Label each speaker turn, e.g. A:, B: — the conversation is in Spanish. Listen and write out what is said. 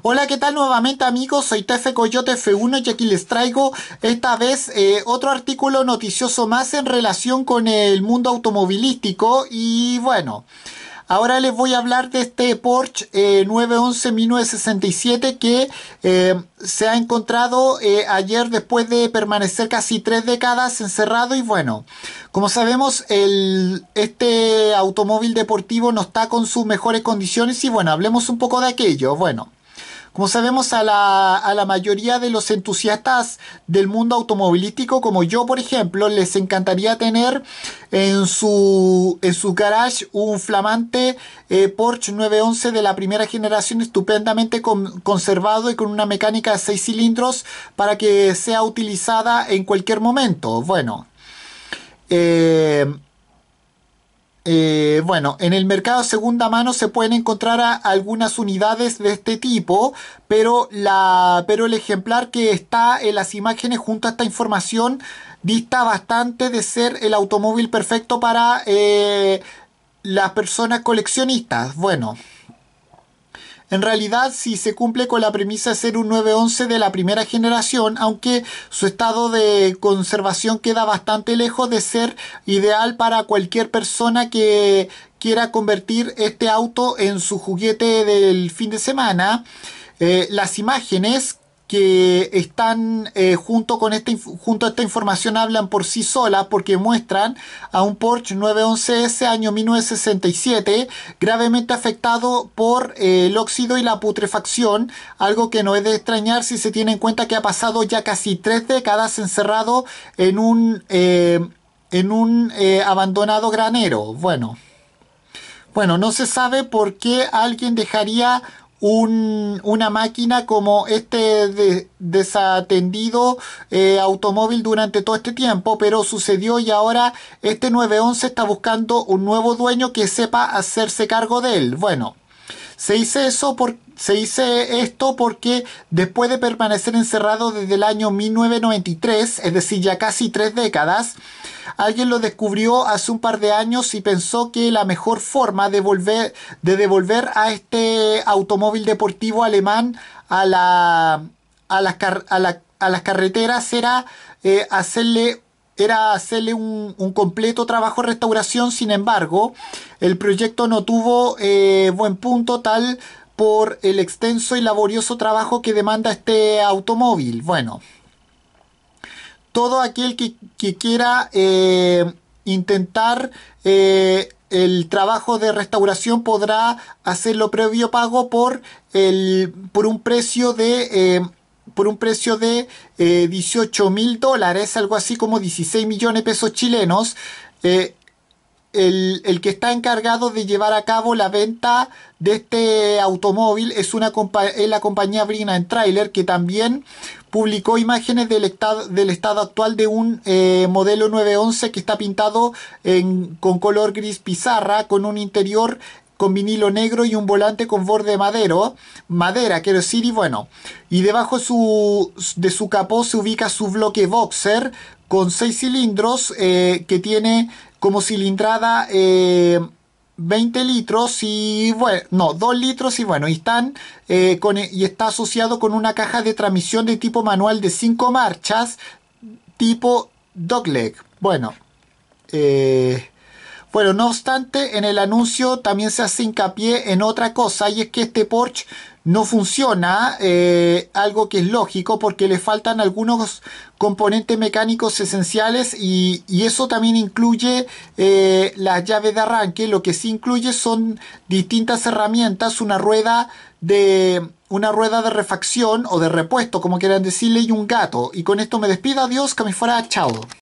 A: Hola, ¿qué tal nuevamente amigos? Soy Tefe Coyote F1 y aquí les traigo esta vez eh, otro artículo noticioso más en relación con el mundo automovilístico y bueno... Ahora les voy a hablar de este Porsche 911 eh, 1967 que eh, se ha encontrado ayer después de permanecer casi tres décadas encerrado y bueno, como sabemos el, este automóvil deportivo no está con sus mejores condiciones y bueno, hablemos un poco de aquello. Bueno. Como sabemos, a la, mayoría de los entusiastas del mundo automovilístico, como yo, por ejemplo, les encantaría tener en su, su garage un flamante eh, Porsche 911 de la primera generación, estupendamente conservado y con una mecánica de seis cilindros para que sea utilizada en cualquier momento. Bueno. Eh, eh, bueno, en el mercado segunda mano se pueden encontrar algunas unidades de este tipo, pero, la, pero el ejemplar que está en las imágenes junto a esta información dista bastante de ser el automóvil perfecto para eh, las personas coleccionistas. Bueno. En realidad, si se cumple con la premisa de ser un 911 de la primera generación, aunque su estado de conservación queda bastante lejos de ser ideal para cualquier persona que quiera convertir este auto en su juguete del fin de semana. Eh, las imágenes que están eh, junto con esta, junto a esta información hablan por sí solas porque muestran a un Porsche 911S año 1967 gravemente afectado por eh, el óxido y la putrefacción, algo que no es de extrañar si se tiene en cuenta que ha pasado ya casi tres décadas encerrado en un, eh, en un abandonado granero. Bueno. Bueno, no se sabe por qué alguien dejaría una máquina como este desatendido eh, automóvil durante todo este tiempo, pero sucedió y ahora este 911 está buscando un nuevo dueño que sepa hacerse cargo de él. Bueno, se hizo eso se hizo esto porque después de permanecer encerrado desde el año 1993, es decir, ya casi tres décadas, Alguien lo descubrió hace un par de años y pensó que la mejor forma de, de devolver a este automóvil deportivo alemán a, la, a, las, carreteras era eh, hacerle era hacerle un, completo trabajo de restauración, sin embargo, el proyecto no tuvo eh, buen punto tal por el extenso y laborioso trabajo que demanda este automóvil. Bueno, todo aquel que, quiera eh, intentar eh, el trabajo de restauración podrá hacerlo previo pago por, el, por un precio de... Eh, por un precio de 18 mil dólares, algo así como 16 millones de pesos chilenos el, que está encargado de llevar a cabo la venta de este automóvil es, una, la compañía Brina en Trailer, que también publicó imágenes del estado, del estado actual de un eh, modelo 911 que está pintado con color gris pizarra, con un interior con vinilo negro y un volante con borde madero, madera, quiero decir, y bueno. Y debajo su, de su capó se ubica su bloque boxer con 6 cilindros eh, que tiene como cilindrada 20 eh, litros y bueno, no, 2 litros y bueno, y, están, eh, con, e, y está asociado con una caja de transmisión de tipo manual de 5 marchas tipo dogleg. Bueno, bueno, no obstante, en el anuncio también se hace hincapié en otra cosa y es que este Porsche no funciona, eh, algo que es lógico porque le faltan algunos componentes mecánicos esenciales y, eso también incluye eh, las llaves de arranque, lo que sí incluye son distintas herramientas, una rueda de una rueda de refacción o de repuesto, como quieran decirle, y un gato. Y con esto me despido, adiós, que me fuera, chao.